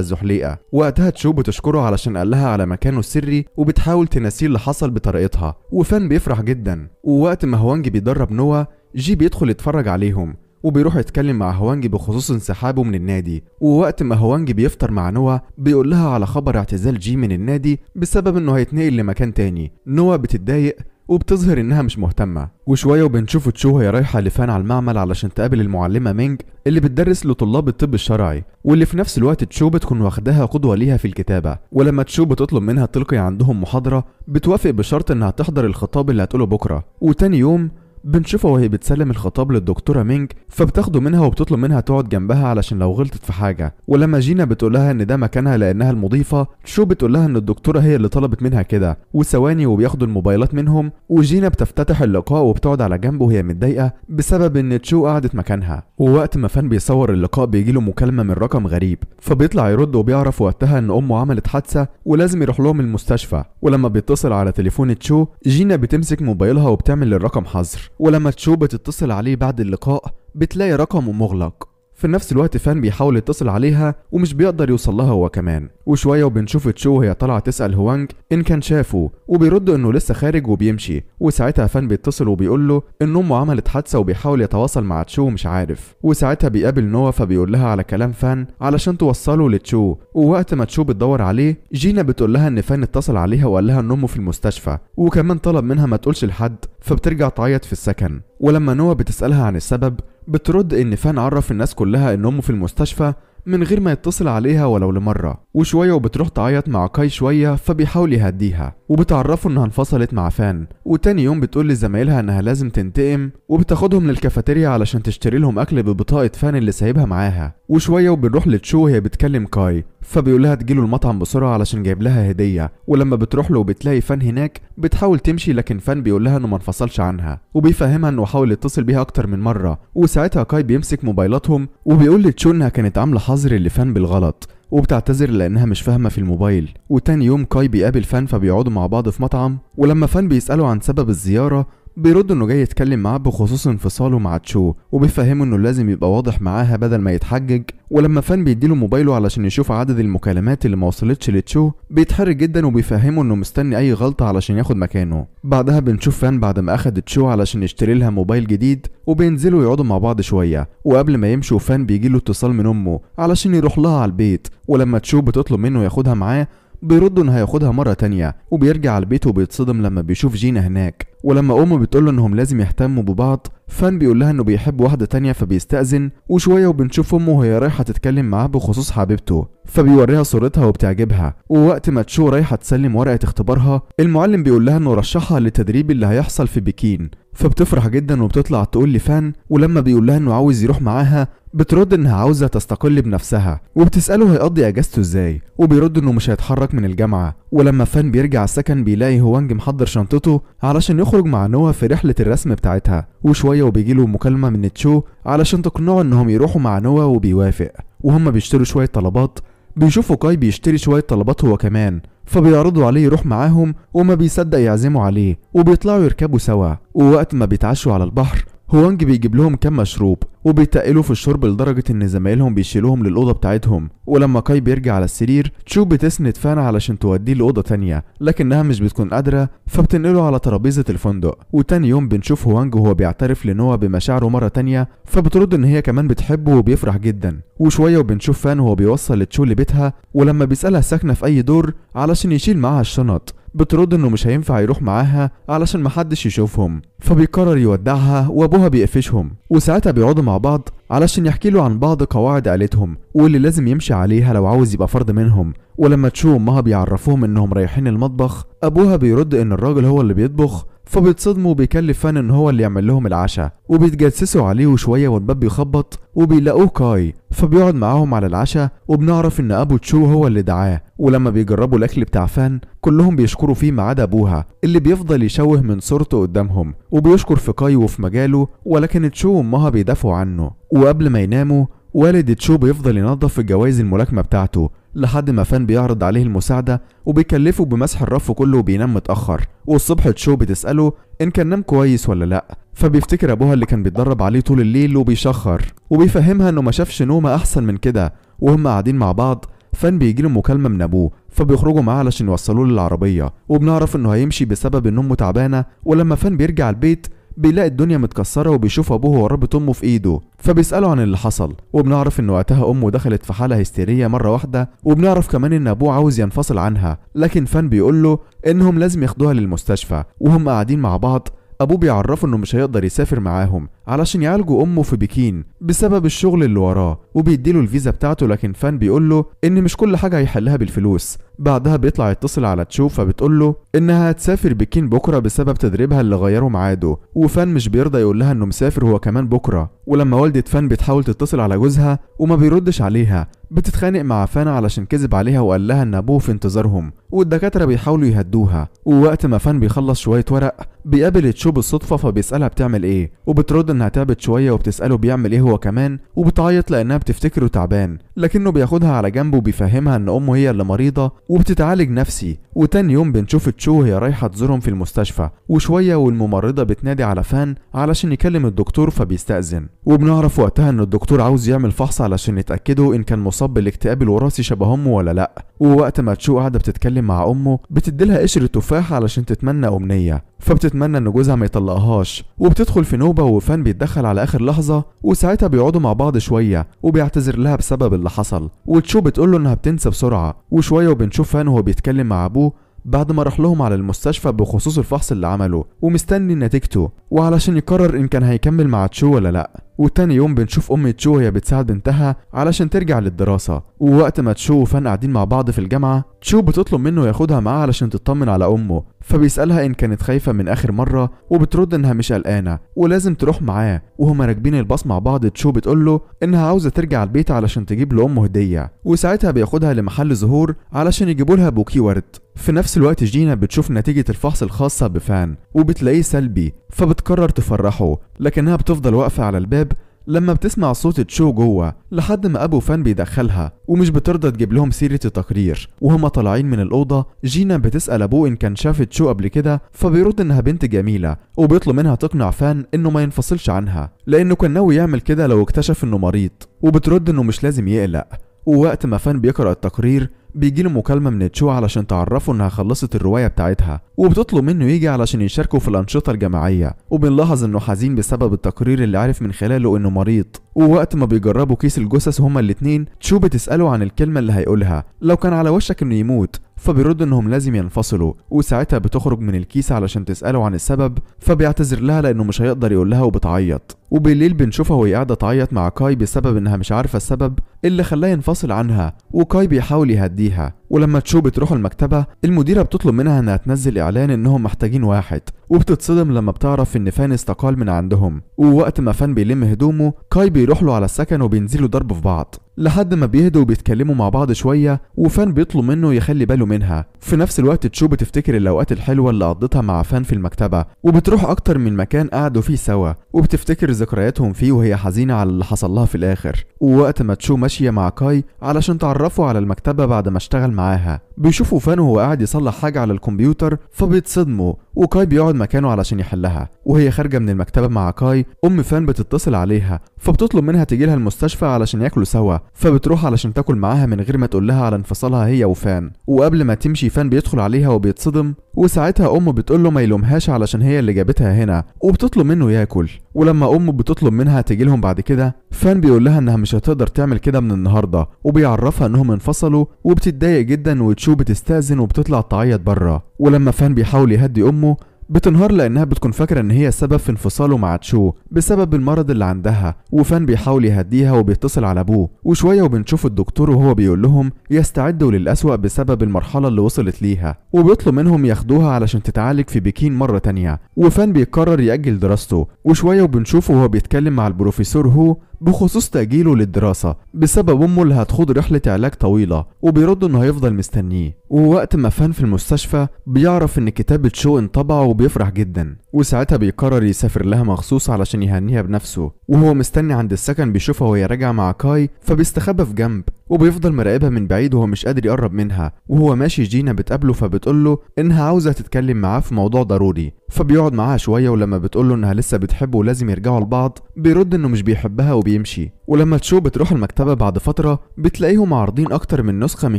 الزحليقه وقتها تشو بتشكره علشان قال لها على مكانه السري وبتحاول تنسيه اللي حصل بطريقتها وفان بيفرح جدا ووقت ما هوانج بيدرب نوا جي بيدخل يتفرج عليهم وبيروح يتكلم مع هوانج بخصوص انسحابه من النادي ووقت ما هوانج بيفطر مع نوا بيقول لها على خبر اعتزال جي من النادي بسبب انه هيتنقل لمكان تاني نوا بتتضايق وبتظهر انها مش مهتمه وشويه وبنشوف تشو هي رايحه لفان على المعمل علشان تقابل المعلمه مينج اللي بتدرس لطلاب الطب الشرعي واللي في نفس الوقت تشو بتكون واخداها قدوه ليها في الكتابه ولما تشو بتطلب منها تلقي عندهم محاضره بتوافق بشرط انها تحضر الخطاب اللي هتقوله بكره وتاني يوم بنشوفها وهي بتسلم الخطاب للدكتوره مينج فبتاخده منها وبتطلب منها تقعد جنبها علشان لو غلطت في حاجه ولما جينا بتقول لها ان ده مكانها لانها المضيفه شو بتقول لها ان الدكتوره هي اللي طلبت منها كده وثواني وبياخدوا الموبايلات منهم وجينا بتفتتح اللقاء وبتقعد على جنبه وهي متضايقه بسبب ان تشو قعدت مكانها ووقت ما فان بيصور اللقاء بيجي له مكالمه من رقم غريب فبيطلع يرد وبيعرف وقتها ان امه عملت حادثه ولازم يروح لهم المستشفى ولما بيتصل على تليفون تشو جينا بتمسك موبايلها وبتعمل للرقم حظر ولما تشو بتتصل عليه بعد اللقاء بتلاقي رقمه مغلق في نفس الوقت فان بيحاول يتصل عليها ومش بيقدر يوصل لها هو كمان وشويه وبنشوف تشو وهي طالعه تسال هوانج ان كان شافه وبيرد انه لسه خارج وبيمشي وساعتها فان بيتصل وبيقول له ان امه عملت حادثه وبيحاول يتواصل مع تشو ومش عارف وساعتها بيقابل نوا فبيقول لها على كلام فان علشان توصله لتشو ووقت ما تشو بتدور عليه جينا بتقول لها ان فان اتصل عليها وقال لها ان امه في المستشفى وكمان طلب منها ما تقولش لحد فبترجع تعيط في السكن ولما نوا بتسالها عن السبب بترد إن فان عرف الناس كلها إن أمه في المستشفى من غير ما يتصل عليها ولو لمرة وشوية وبتروح تعيط مع كاي شوية فبيحاول يهديها وبتعرفه انها انفصلت مع فان وتاني يوم بتقول لزمايلها انها لازم تنتقم وبتاخدهم للكافيتيريا علشان تشتري لهم اكل ببطاقة فان اللي سايبها معاها وشوية وبنروح لتشو وهي بتكلم كاي فبيقول لها تجيله المطعم بسرعة علشان جايب لها هدية ولما بتروح له وبتلاقي فان هناك بتحاول تمشي لكن فان بيقول لها انه ما انفصلش عنها وبيفهمها انه حاول يتصل بيها اكتر من مرة وساعتها كاي بيمسك موبايلاتهم وبيقول لتشو انها كانت عاملة حظ بتعذر اللي فان بالغلط وبتعتذر لانها مش فاهمه في الموبايل وتاني يوم كاي بيقابل فان فبيقعدوا مع بعض في مطعم ولما فان بيساله عن سبب الزياره بيرد انه جاي يتكلم معاه بخصوص انفصاله مع تشو وبيفهمه انه لازم يبقى واضح معاها بدل ما يتحجج ولما فان بيديله موبايله علشان يشوف عدد المكالمات اللي ما وصلتش لتشو بيتحرج جدا وبيفهمه انه مستني اي غلطه علشان ياخد مكانه بعدها بنشوف فان بعد ما اخد تشو علشان يشتري لها موبايل جديد وبينزلوا يقعدوا مع بعض شويه وقبل ما يمشوا فان بيجيله اتصال من امه علشان يروح لها على البيت ولما تشو بتطلب منه ياخدها معاه بيرد هياخدها مرة تانية وبيرجع على البيت وبيتصدم لما بيشوف جينا هناك ولما أمه له إنهم لازم يهتموا ببعض فان بيقول لها إنه بيحب واحدة تانية فبيستأذن وشوية وبنشوف أمه وهي رايحة تتكلم معاه بخصوص حبيبته فبيوريها صورتها وبتعجبها ووقت ما تشو رايحة تسلم ورقة اختبارها المعلم بيقول لها إنه رشحها للتدريب اللي هيحصل في بكين فبتفرح جدا وبتطلع تقول لي فان ولما بيقول لها انه عاوز يروح معاها بترد انها عاوزه تستقل بنفسها وبتساله هيقضي اجازته ازاي وبيرد انه مش هيتحرك من الجامعه ولما فان بيرجع السكن بيلاقي هوانج محضر شنطته علشان يخرج مع نوا في رحله الرسم بتاعتها وشويه وبيجي له مكالمه من تشو علشان تقنعه انهم يروحوا مع نوا وبيوافق وهم بيشتروا شويه طلبات بيشوفوا كاي بيشتري شويه طلبات هو كمان فبيعرضوا عليه يروح معاهم وما بيصدق يعزموا عليه وبيطلعوا يركبوا سوا ووقت ما بيتعشوا على البحر هوانج بيجيب لهم كام مشروب وبيتقلوا في الشرب لدرجة إن زمايلهم بيشيلوهم للأوضة بتاعتهم ولما كاي بيرجع على السرير تشو بتسند فانا علشان توديه لأوضة تانية لكنها مش بتكون قادرة فبتنقله على ترابيزة الفندق وتاني يوم بنشوف هوانج وهو بيعترف لنوا بمشاعره مرة تانية فبترد إن هي كمان بتحبه وبيفرح جدا وشوية وبنشوف فان وهو بيوصل لتشو لبيتها ولما بيسألها ساكنة في أي دور علشان يشيل معاها الشنط بترد انه مش هينفع يروح معاها علشان محدش يشوفهم فبيقرر يودعها وابوها بيقفشهم وساعتها بيقعدوا مع بعض علشان يحكي له عن بعض قواعد عيلتهم واللي لازم يمشي عليها لو عاوز يبقى فرد منهم ولما تشو امها بيعرفوهم انهم رايحين المطبخ ابوها بيرد ان الراجل هو اللي بيطبخ فبيتصدموا وبيكلف فان ان هو اللي يعمل لهم العشاء وبيتجسسوا عليه وشويه والباب بيخبط وبيلاقوه كاي فبيقعد معاهم على العشاء وبنعرف ان ابو تشو هو اللي دعاه ولما بيجربوا الاكل بتاع فان كلهم بيشكروا فيه ما عدا ابوها اللي بيفضل يشوه من صورته قدامهم وبيشكر في كاي وفي مجاله ولكن تشو وامها بيدافعوا عنه وقبل ما يناموا والد تشو بيفضل ينظف الجوائز الملاكمة بتاعته لحد ما فان بيعرض عليه المساعدة وبيكلفه بمسح الرف كله وبينام متأخر والصبح تشو بتسأله إن كان نام كويس ولا لأ فبيفتكر أبوها اللي كان بيتدرب عليه طول الليل وبيشخر وبيفهمها إنه ما شافش نومة أحسن من كده وهم قاعدين مع بعض فان بيجيله مكالمة من أبوه فبيخرجوا معاه علشان يوصلوه للعربية وبنعرف إنه هيمشي بسبب إن أمه تعبانة ولما فان بيرجع البيت بيلاقي الدنيا متكسره وبيشوف ابوه وربط امه في ايده فبيساله عن اللي حصل وبنعرف ان وقتها امه دخلت في حاله هستيريه مره واحده وبنعرف كمان ان ابوه عاوز ينفصل عنها لكن فان بيقول له انهم لازم ياخدوها للمستشفى وهم قاعدين مع بعض ابوه بيعرفه انه مش هيقدر يسافر معاهم علشان يعالجوا امه في بكين بسبب الشغل اللي وراه وبيديله الفيزا بتاعته لكن فان بيقول له ان مش كل حاجه هيحلها بالفلوس بعدها بيطلع يتصل على تشو فبتقول له انها هتسافر بكين بكره بسبب تدريبها اللي غيره ميعاده وفان مش بيرضى يقول لها انه مسافر هو كمان بكره ولما والده فان بتحاول تتصل على جوزها وما بيردش عليها بتتخانق مع فان علشان كذب عليها وقال لها ان ابوه في انتظارهم والدكاتره بيحاولوا يهدوها ووقت ما فان بيخلص شويه ورق بيقابل تشو بالصدفه فبيسالها بتعمل ايه وبترد انها تعبت شويه وبتساله بيعمل ايه هو كمان وبتعيط لانها بتفتكره تعبان لكنه بياخدها على جنب وبيفهمها ان امه هي اللي مريضه وبتتعالج نفسي وتاني يوم بنشوف تشو هي رايحه تزورهم في المستشفى وشويه والممرضه بتنادي على فان علشان يكلم الدكتور فبيستاذن وبنعرف وقتها ان الدكتور عاوز يعمل فحص علشان يتاكدوا ان كان مصاب بالاكتئاب الوراثي شبه امه ولا لا ووقت ما تشو قاعده بتتكلم مع امه بتديلها قشر تفاح علشان تتمنى امنيه فبتتمنى ان جوزها ما يطلقهاش وبتدخل في نوبه وفان بيتدخل على اخر لحظه وساعتها بيقعدوا مع بعض شويه وبيعتذر لها بسبب اللي حصل وتشو بتقول له انها بتنسى بسرعه وشويه وبنشوف فان وهو بيتكلم مع ابوه بعد ما راح لهم على المستشفى بخصوص الفحص اللي عمله ومستني نتيجته وعلشان يقرر ان كان هيكمل مع تشو ولا لا وتاني يوم بنشوف أم تشو هي بتساعد بنتها علشان ترجع للدراسة ووقت ما تشو وفان قاعدين مع بعض في الجامعة تشو بتطلب منه ياخدها معاه علشان تطمن على أمه فبيسألها إن كانت خايفة من آخر مرة وبترد إنها مش قلقانة ولازم تروح معاه وهما راكبين الباص مع بعض تشو بتقوله إنها عاوزة ترجع البيت علشان تجيب لأمه هدية وساعتها بياخدها لمحل زهور علشان يجيبوا لها بوكي ورد في نفس الوقت جينا بتشوف نتيجة الفحص الخاصة بفان وبتلاقيه سلبي فبتقرر تفرحه لكنها بتفضل واقفة على الباب لما بتسمع صوت تشو جوه لحد ما ابو فان بيدخلها ومش بترضى تجيب لهم سيره التقرير وهما طالعين من الاوضه جينا بتسال ابوه ان كان شاف تشو قبل كده فبيرد انها بنت جميله وبيطلب منها تقنع فان انه ما ينفصلش عنها لانه كان ناوي يعمل كده لو اكتشف انه مريض وبترد انه مش لازم يقلق ووقت ما فان بيقرا التقرير بيجيله مكالمة من تشو علشان تعرفه إنها خلصت الرواية بتاعتها وبتطلب منه يجي علشان يشاركوا في الأنشطة الجماعية وبنلاحظ إنه حزين بسبب التقرير اللي عرف من خلاله إنه مريض ووقت ما بيجربوا كيس الجثث هما الاتنين تشو بتسأله عن الكلمة اللي هيقولها لو كان على وشك إنه يموت فبيرد انهم لازم ينفصلوا وساعتها بتخرج من الكيس علشان تساله عن السبب فبيعتذر لها لانه مش هيقدر يقول لها وبتعيط وبالليل بنشوفها وهي قاعده تعيط مع كاي بسبب انها مش عارفه السبب اللي خلاه ينفصل عنها وكاي بيحاول يهديها ولما تشو بتروح المكتبه المديره بتطلب منها انها تنزل اعلان انهم محتاجين واحد وبتتصدم لما بتعرف ان فان استقال من عندهم ووقت ما فان بيلم هدومه كاي بيروح له على السكن وبينزلوا ضرب في بعض لحد ما بيهدوا وبيتكلموا مع بعض شويه وفان بيطلب منه يخلي باله منها في نفس الوقت تشو بتفتكر الاوقات الحلوه اللي قضيتها مع فان في المكتبه وبتروح اكتر من مكان قعدوا فيه سوا وبتفتكر ذكرياتهم فيه وهي حزينه على اللي حصل لها في الاخر ووقت ما تشو ماشيه مع كاي علشان تعرفه على المكتبه بعد ما اشتغل معاها بيشوفوا فان وهو قاعد يصلح حاجه على الكمبيوتر فبيتصدموا وكاي بيقعد مكانه علشان يحلها وهي خارجه من المكتبه مع كاي ام فان بتتصل عليها فبتطلب منها تجيلها المستشفى علشان ياكلوا سوا فبتروح علشان تاكل معاها من غير ما تقول لها على انفصالها هي وفان وقبل ما تمشي فان بيدخل عليها وبيتصدم وساعتها امه بتقول له ما يلومهاش علشان هي اللي جابتها هنا وبتطلب منه ياكل ولما امه بتطلب منها تجيلهم بعد كده فان بيقول لها انها مش هتقدر تعمل كده من النهارده وبيعرفها انهم انفصلوا وبتتضايق جدا وتشو بتستأذن وبتطلع تعيط بره ولما فان بيحاول يهدي أمه بتنهار لأنها بتكون فاكرة إن هي السبب في انفصاله مع تشو بسبب المرض اللي عندها وفان بيحاول يهديها وبيتصل على أبوه وشوية وبنشوف الدكتور وهو بيقول لهم يستعدوا للأسوأ بسبب المرحلة اللي وصلت ليها وبيطلب منهم ياخدوها علشان تتعالج في بكين مرة تانية وفان بيقرر يأجل دراسته وشوية وبنشوفه وهو بيتكلم مع البروفيسور هو بخصوص تأجيله للدراسة بسبب أمه اللي هتخوض رحلة علاج طويلة وبيرد إنه هيفضل مستنيه ووقت ما فان في المستشفى بيعرف إن كتابة شو انطبع وبيفرح جدا وساعتها بيقرر يسافر لها مخصوص علشان يهنيها بنفسه وهو مستني عند السكن بيشوفها وهي راجعه مع كاي فبيستخبى في جنب وبيفضل مراقبها من بعيد وهو مش قادر يقرب منها وهو ماشي جينا بتقابله فبتقول له انها عاوزه تتكلم معاه في موضوع ضروري فبيقعد معاها شويه ولما بتقول له انها لسه بتحبه ولازم يرجعوا لبعض بيرد انه مش بيحبها وبيمشي ولما تشو بتروح المكتبه بعد فتره بتلاقيهم عارضين اكتر من نسخه من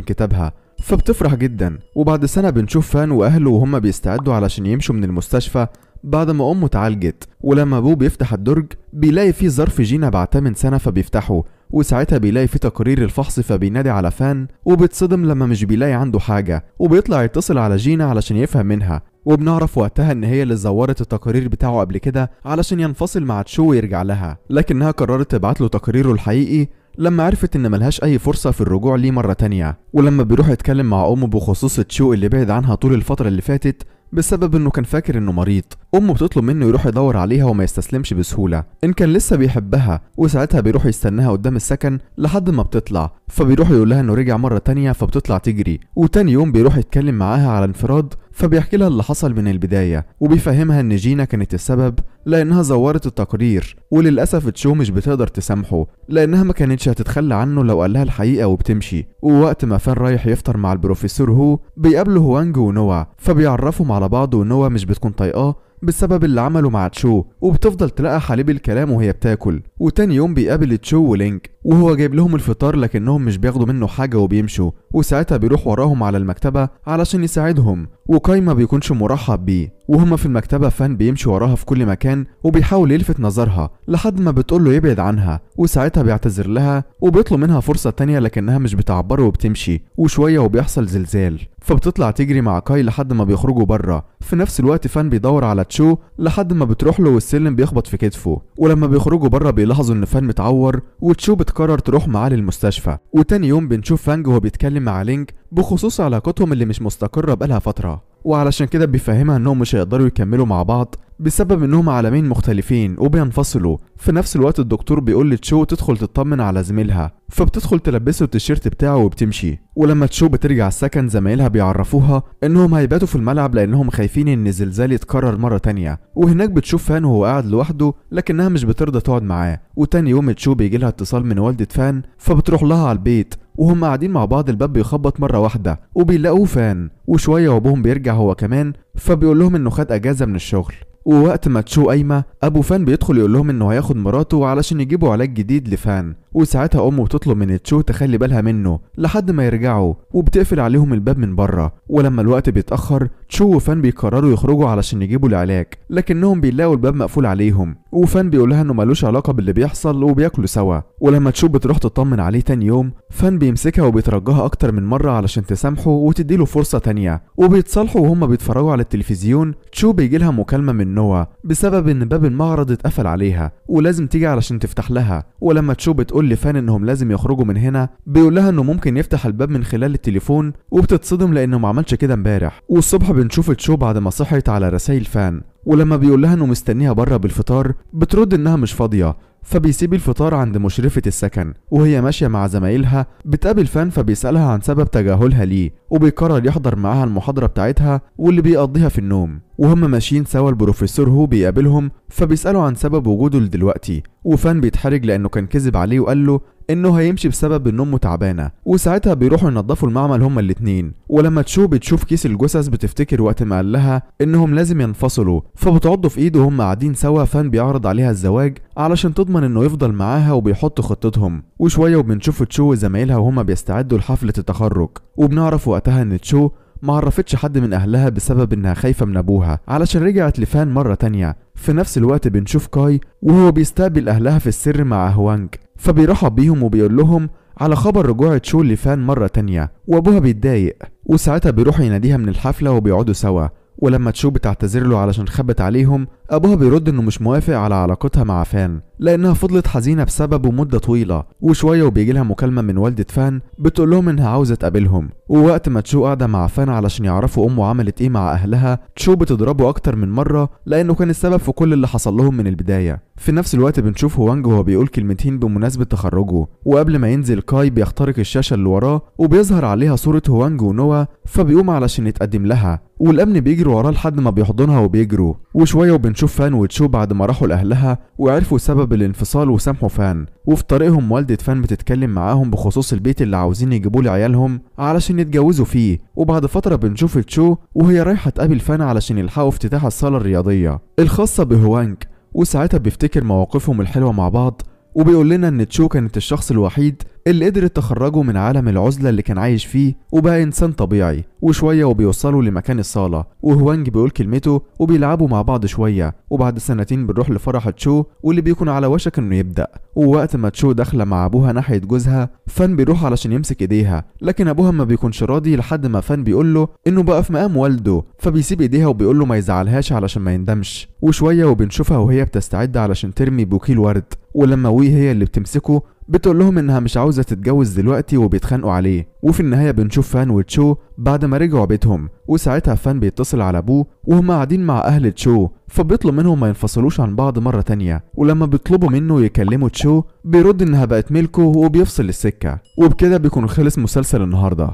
كتابها فبتفرح جدا وبعد سنه بنشوف فان واهله وهم بيستعدوا علشان يمشوا من المستشفى بعد ما أمه اتعالجت ولما أبوه بيفتح الدرج بيلاقي فيه ظرف جينا بعد من سنة فبيفتحه وساعتها بيلاقي فيه تقرير الفحص فبينادي على فان وبيتصدم لما مش بيلاقي عنده حاجة وبيطلع يتصل على جينا علشان يفهم منها وبنعرف وقتها ان هي اللي زورت التقارير بتاعه قبل كده علشان ينفصل مع تشو ويرجع لها لكنها قررت تبعت له تقريره الحقيقي لما عرفت ان ملهاش اي فرصة في الرجوع ليه مرة تانية ولما بيروح يتكلم مع امه بخصوص تشو اللي بعد عنها طول الفترة اللي فاتت بسبب انه كان فاكر انه مريض امه بتطلب منه يروح يدور عليها وما يستسلمش بسهوله ان كان لسه بيحبها وساعتها بيروح يستناها قدام السكن لحد ما بتطلع فبيروح يقول لها انه رجع مره تانية فبتطلع تجري وتاني يوم بيروح يتكلم معاها على انفراد فبيحكي لها اللي حصل من البداية وبيفهمها إن جينا كانت السبب لأنها زورت التقرير وللأسف تشو مش بتقدر تسامحه لأنها ما كانتش هتتخلى عنه لو قالها الحقيقة وبتمشي ووقت ما فان رايح يفطر مع البروفيسور هو بيقابله هوانج ونوا فبيعرفهم على بعض ونوا مش بتكون طايقاه بسبب اللي عمله مع تشو وبتفضل تلاقى حليب الكلام وهي بتاكل وتاني يوم بيقابل تشو ولينك وهو جايب لهم الفطار لكنهم مش بياخدوا منه حاجة وبيمشوا وساعتها بيروح وراهم على المكتبة علشان يساعدهم وكاي ما بيكونش مرحب بيه وهما في المكتبة فان بيمشي وراها في كل مكان وبيحاول يلفت نظرها لحد ما بتقوله يبعد عنها وساعتها بيعتذر لها وبيطلب منها فرصة تانية لكنها مش بتعبره وبتمشي وشوية وبيحصل زلزال فبتطلع تجري مع كاي لحد ما بيخرجوا بره في نفس الوقت فان بيدور على تشو لحد ما بتروح له والسلم بيخبط في كتفه ولما بيخرجوا بره بيلاحظوا ان فان متعور وتشو بت بتقرر تروح معاه للمستشفى وتاني يوم بنشوف فانج وهو بيتكلم مع لينك بخصوص علاقتهم اللي مش مستقرة بقالها فترة وعلشان كده بيفهمها انهم مش هيقدروا يكملوا مع بعض بسبب انهم عالمين مختلفين وبينفصلوا في نفس الوقت الدكتور بيقول لتشو تدخل تطمن على زميلها فبتدخل تلبسه التيشيرت بتاعه وبتمشي ولما تشو بترجع السكن زمايلها بيعرفوها انهم هيباتوا في الملعب لانهم خايفين ان الزلزال يتكرر مره تانية وهناك بتشوف فان وهو قاعد لوحده لكنها مش بترضى تقعد معاه وتاني يوم تشو بيجي لها اتصال من والدة فان فبتروح لها على البيت وهم قاعدين مع بعض الباب بيخبط مرة واحدة وبيلاقوه فان وشوية وابوهم بيرجع هو كمان فبيقول لهم انه خد اجازة من الشغل ووقت ما تشو قايمه ابو فان بيدخل يقول لهم انه هياخد مراته علشان يجيبوا علاج جديد لفان وساعتها امه بتطلب من تشو تخلي بالها منه لحد ما يرجعوا وبتقفل عليهم الباب من بره ولما الوقت بيتاخر تشو وفان بيقرروا يخرجوا علشان يجيبوا العلاج لكنهم بيلاقوا الباب مقفول عليهم وفان بيقولها انه ملوش علاقه باللي بيحصل وبياكلوا سوا ولما تشو بتروح تطمن عليه تاني يوم فان بيمسكها وبيترجاها اكتر من مره علشان تسامحه وتديله فرصه تانيه وبيتصالحوا وهما بيتفرجوا على التلفزيون تشو بيجيلها مكالمه من النوى بسبب ان باب المعرض اتقفل عليها ولازم تيجي علشان تفتح لها ولما تشو بتقول لفان انهم لازم يخرجوا من هنا بيقول لها انه ممكن يفتح الباب من خلال التليفون وبتتصدم لانه ما عملش كده امبارح والصبح بنشوف تشو بعد ما صحيت على رسائل فان ولما بيقول لها انه مستنيها بره بالفطار بترد انها مش فاضيه فبيسيب الفطار عند مشرفة السكن وهي ماشية مع زمايلها بتقابل فان فبيسألها عن سبب تجاهلها ليه وبيقرر يحضر معاها المحاضرة بتاعتها واللي بيقضيها في النوم وهم ماشيين سوا البروفيسور هو بيقابلهم فبيسأله عن سبب وجوده لدلوقتي وفان بيتحرج لأنه كان كذب عليه وقال له انه هيمشي بسبب ان امه تعبانه وساعتها بيروحوا ينظفوا المعمل هما الاتنين ولما تشو بتشوف كيس الجثث بتفتكر وقت ما قال لها انهم لازم ينفصلوا فبتعضه في ايده وهم قاعدين سوا فان بيعرض عليها الزواج علشان تضمن انه يفضل معاها وبيحط خطتهم وشويه وبنشوف تشو وزمايلها وهما بيستعدوا لحفله التخرج وبنعرف وقتها ان تشو ما عرفتش حد من أهلها بسبب إنها خايفة من أبوها علشان رجعت لفان مرة تانية في نفس الوقت بنشوف كاي وهو بيستقبل أهلها في السر مع هوانج فبيرحب بيهم وبيقول لهم على خبر رجوع تشو لفان مرة تانية وأبوها بيتضايق وساعتها بيروح يناديها من الحفلة وبيقعدوا سوا ولما تشو بتعتذر له علشان خبت عليهم أبوها بيرد إنه مش موافق على علاقتها مع فان لأنها فضلت حزينة بسببه مدة طويلة وشوية وبيجي لها مكالمة من والدة فان بتقول لهم إنها عاوزة تقابلهم ووقت ما تشو قاعدة مع فان علشان يعرفوا أمه عملت إيه مع أهلها تشو بتضربه أكتر من مرة لأنه كان السبب في كل اللي حصل لهم من البداية في نفس الوقت بنشوف هوانج وهو بيقول كلمتين بمناسبة تخرجه وقبل ما ينزل كاي بيخترق الشاشة اللي وراه وبيظهر عليها صورة هوانج ونوا فبيقوم علشان يتقدم لها والأمن بيجري وراه لحد ما بيحضنها وبيجروا وشوية وبنشوف بتشوف فان وتشو بعد ما راحوا لأهلها وعرفوا سبب الانفصال وسامحوا فان وفي طريقهم والدة فان بتتكلم معاهم بخصوص البيت اللي عاوزين يجيبوه لعيالهم علشان يتجوزوا فيه وبعد فترة بنشوف تشو وهي رايحة تقابل فان علشان يلحقوا افتتاح الصالة الرياضية الخاصة بهوانج وساعتها بيفتكر مواقفهم الحلوة مع بعض وبيقول لنا ان تشو كانت الشخص الوحيد اللي قدرت تخرجه من عالم العزلة اللي كان عايش فيه وبقى إنسان طبيعي وشوية وبيوصلوا لمكان الصالة وهوانج بيقول كلمته وبيلعبوا مع بعض شوية وبعد سنتين بنروح لفرح تشو واللي بيكون على وشك إنه يبدأ ووقت ما تشو داخلة مع أبوها ناحية جوزها فان بيروح علشان يمسك إيديها لكن أبوها ما بيكونش راضي لحد ما فان بيقول له إنه بقى في مقام والده فبيسيب إيديها وبيقول له ما يزعلهاش علشان ما يندمش وشوية وبنشوفها وهي بتستعد علشان ترمي بوكيل ورد ولما وي هي اللي بتمسكه بتقول لهم انها مش عاوزه تتجوز دلوقتي وبيتخانقوا عليه وفي النهايه بنشوف فان وتشو بعد ما رجعوا بيتهم وساعتها فان بيتصل على ابوه وهما قاعدين مع اهل تشو فبيطلب منهم ما ينفصلوش عن بعض مره تانية ولما بيطلبوا منه يكلموا تشو بيرد انها بقت ملكه وبيفصل السكه وبكده بيكون خلص مسلسل النهارده